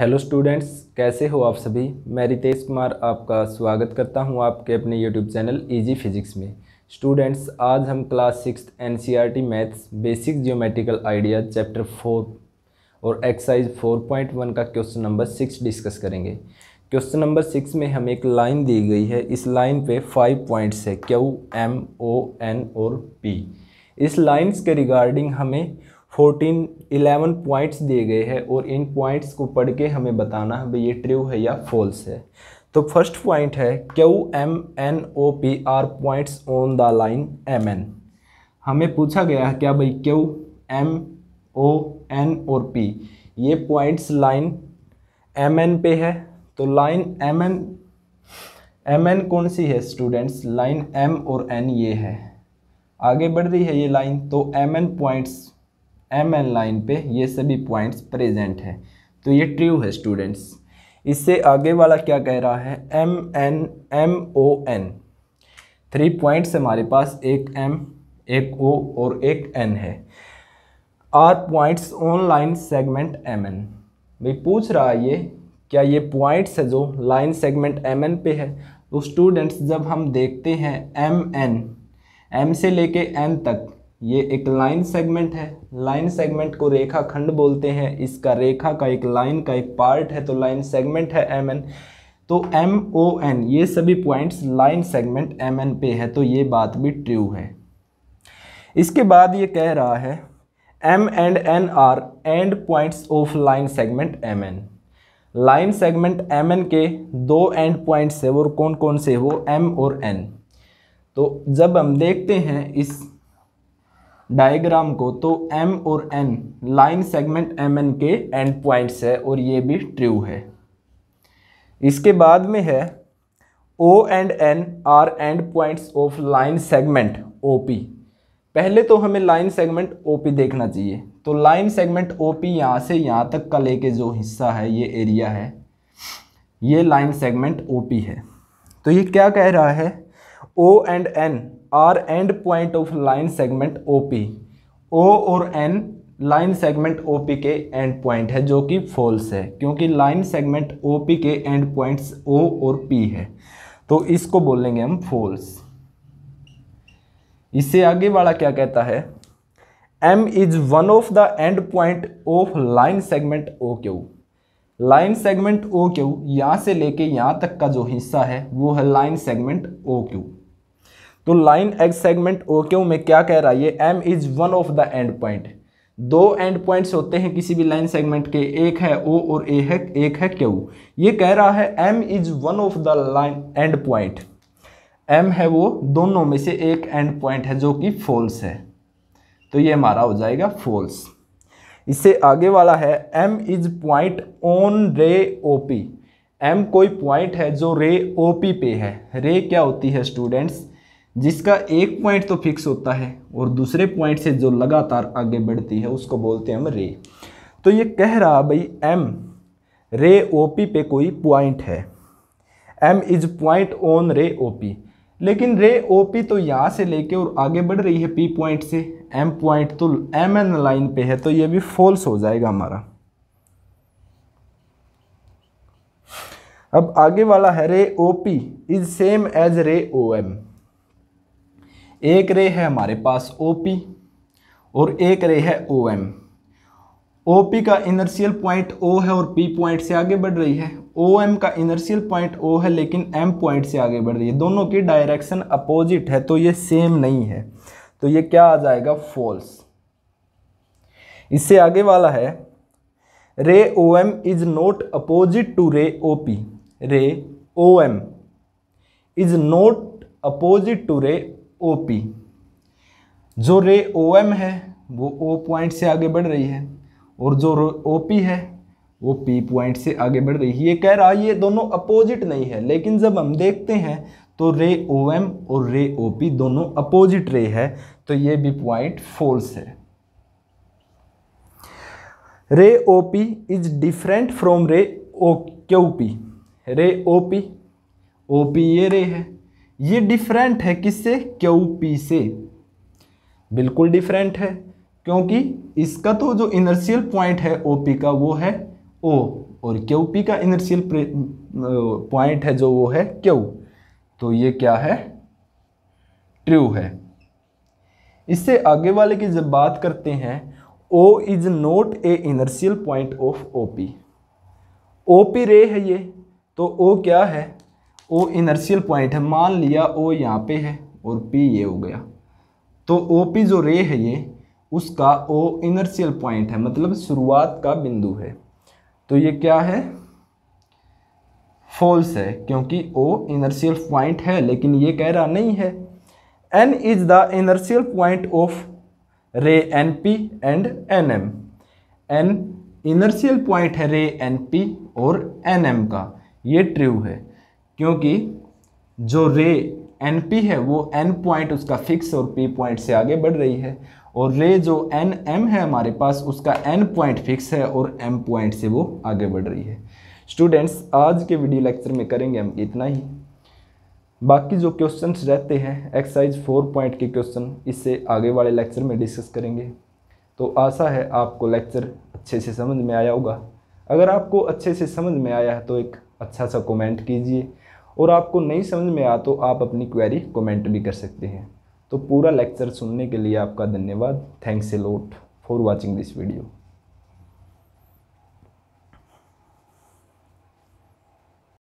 hello students कैसे हो आप सभी मैं रितेश कुमार आपका स्वागत करता हूं आपके अपने यूट्यूब चैनल इजी फिजिक्स में स्टूडेंट्स आज हम class six NCERT maths basic geometrical idea chapter four और एक्सरसाइज फोर पॉइंट वन का क्वेश्चन नंबर सिक्स डिस्कस करेंगे क्वेश्चन नंबर सिक्स में हमें एक लाइन दी गई है इस लाइन पर फाइव पॉइंट्स है क्यू एम ओ एन और पी इस लाइन्स के रिगार्डिंग हमें फोर्टीन इलेवन पॉइंट्स दिए गए हैं और इन पॉइंट्स को पढ़ के हमें बताना है भाई ये ट्रू है या फॉल्स है तो फर्स्ट पॉइंट है Q M N O P R points on the line M N हमें पूछा गया है क्या भाई क्यू एम ओ एन और पी ये पॉइंट्स लाइन एम एन पे है तो line M N M N कौन सी है स्टूडेंट्स लाइन एम और एन ये है आगे बढ़ रही है ये लाइन तो M N points M N line पे ये सभी पॉइंट्स प्रेजेंट हैं तो ये ट्रू है स्टूडेंट्स इससे आगे वाला क्या कह रहा है M N M O N three points हमारे पास एक एम एक ओ और एक एन है R points on line segment M N भाई पूछ रहा है ये क्या ये पॉइंट्स है जो लाइन सेगमेंट एम एन पे है तो स्टूडेंट्स जब हम देखते हैं एम एन एम से लेके एन तक ये एक लाइन सेगमेंट है लाइन सेगमेंट को रेखा खंड बोलते हैं इसका रेखा का एक लाइन का एक पार्ट है तो लाइन सेगमेंट है एम एन तो एम ओ एन ये सभी points line segment M N पे है तो ये बात भी ट्रू है इसके बाद ये कह रहा है M and N are end points of line segment M N line segment M N के दो एंड पॉइंट्स है और कौन कौन से वो एम और एन तो जब हम देखते हैं इस डायग्राम को तो M और N line segment M N के एंड पॉइंट्स है और ये भी ट्रू है इसके बाद में है O and N are end points of line segment OP पहले तो हमें लाइन सेगमेंट OP देखना चाहिए तो लाइन सेगमेंट OP यहाँ से यहाँ तक का लेके जो हिस्सा है ये एरिया है ये लाइन सेगमेंट OP है तो ये क्या कह रहा है O and N are end point of line segment O P O और N line segment O P के एंड पॉइंट है जो कि फॉल्स है क्योंकि लाइन सेगमेंट ओ पी के एंड पॉइंट्स ओ और पी है तो इसको बोलेंगे हम फॉल्स इससे आगे वाला क्या कहता है M is one of the end point of line segment O Q line segment O Q यहाँ से लेके यहाँ तक का जो हिस्सा है वो है लाइन सेगमेंट ओ क्यू तो line X segment O Q में क्या कह रहा है ये M is one of the end point दो एंड पॉइंट्स होते हैं किसी भी लाइन सेगमेंट के एक है ओ और ए है एक है क्यू ये कह रहा है M is one of the line end point M है वो दोनों में से एक एंड पॉइंट है जो कि फॉल्स है तो ये हमारा हो जाएगा फॉल्स इससे आगे वाला है M is point on ray O P M कोई पॉइंट है जो रे ओ पी पे है रे क्या होती है स्टूडेंट्स जिसका एक पॉइंट तो फिक्स होता है और दूसरे पॉइंट से जो लगातार आगे बढ़ती है उसको बोलते हैं हम रे तो ये कह रहा भाई एम रे ओ पी पे कोई पॉइंट है M is point on ray O P लेकिन रे ओ पी तो यहाँ से लेके और आगे बढ़ रही है पी पॉइंट से एम पॉइंट तो एम एन लाइन पे है तो ये भी फॉल्स हो जाएगा हमारा अब आगे वाला है ray O P is same as ray O M एक रे है हमारे पास ओ पी और एक रे है ओ एम ओ पी का इनर्शियल पॉइंट ओ है और पी पॉइंट से आगे बढ़ रही है ओ एम का इनर्शियल पॉइंट ओ है लेकिन एम पॉइंट से आगे बढ़ रही है दोनों की डायरेक्शन अपोजिट है तो ये सेम नहीं है तो ये क्या आ जाएगा फॉल्स इससे आगे वाला है ray O M is not opposite to ray O P ray O M is not opposite to ray O P जो रे ओ एम है वो ओ पॉइंट से आगे बढ़ रही है और जो ओ पी है वो पी पॉइंट से आगे बढ़ रही है ये कह रहा है ये दोनों अपोजिट नहीं है लेकिन जब हम देखते हैं तो रे ओ एम और रे ओ पी दोनों अपोजिट रे है तो ये भी पॉइंट फोल्स है ray O P is different from ray O Q P ray O P O P ये रे है ये डिफरेंट है किससे क्यू पी से बिल्कुल डिफरेंट है क्योंकि इसका तो जो इनर्शियल पॉइंट है ओ पी का वो है ओ और क्यू पी का इनर्शियल पॉइंट है जो वो है क्यू तो ये क्या है ट्रू है इससे आगे वाले की जब बात करते हैं O is not a initial point of O P O P ray है ये तो ओ क्या है ओ इनर्शियल पॉइंट है मान लिया ओ यहाँ पे है और पी ये हो गया तो ओ पी जो रे है ये उसका ओ इनर्शियल पॉइंट है मतलब शुरुआत का बिंदु है तो ये क्या है फॉल्स है क्योंकि ओ इनर्शियल पॉइंट है लेकिन ये कह रहा नहीं है N is the initial point of ray N P and N M N initial point है रे एन पी और एन एम का ये ट्रू है क्योंकि जो रे एन पी है वो एन पॉइंट उसका फिक्स और पी पॉइंट से आगे बढ़ रही है और रे जो एन एम है हमारे पास उसका एन पॉइंट फिक्स है और एम पॉइंट से वो आगे बढ़ रही है स्टूडेंट्स आज के वीडियो लेक्चर में करेंगे हम इतना ही बाकी जो क्वेश्चंस रहते हैं एक्सरसाइज फोर पॉइंट के क्वेश्चन इससे आगे वाले लेक्चर में डिस्कस करेंगे तो आशा है आपको लेक्चर अच्छे से समझ में आया होगा अगर आपको अच्छे से समझ में आया है तो एक अच्छा सा कमेंट कीजिए और आपको नहीं समझ में आ तो आप अपनी क्वेरी कमेंट भी कर सकते हैं तो पूरा लेक्चर सुनने के लिए आपका धन्यवाद thanks a lot for watching this video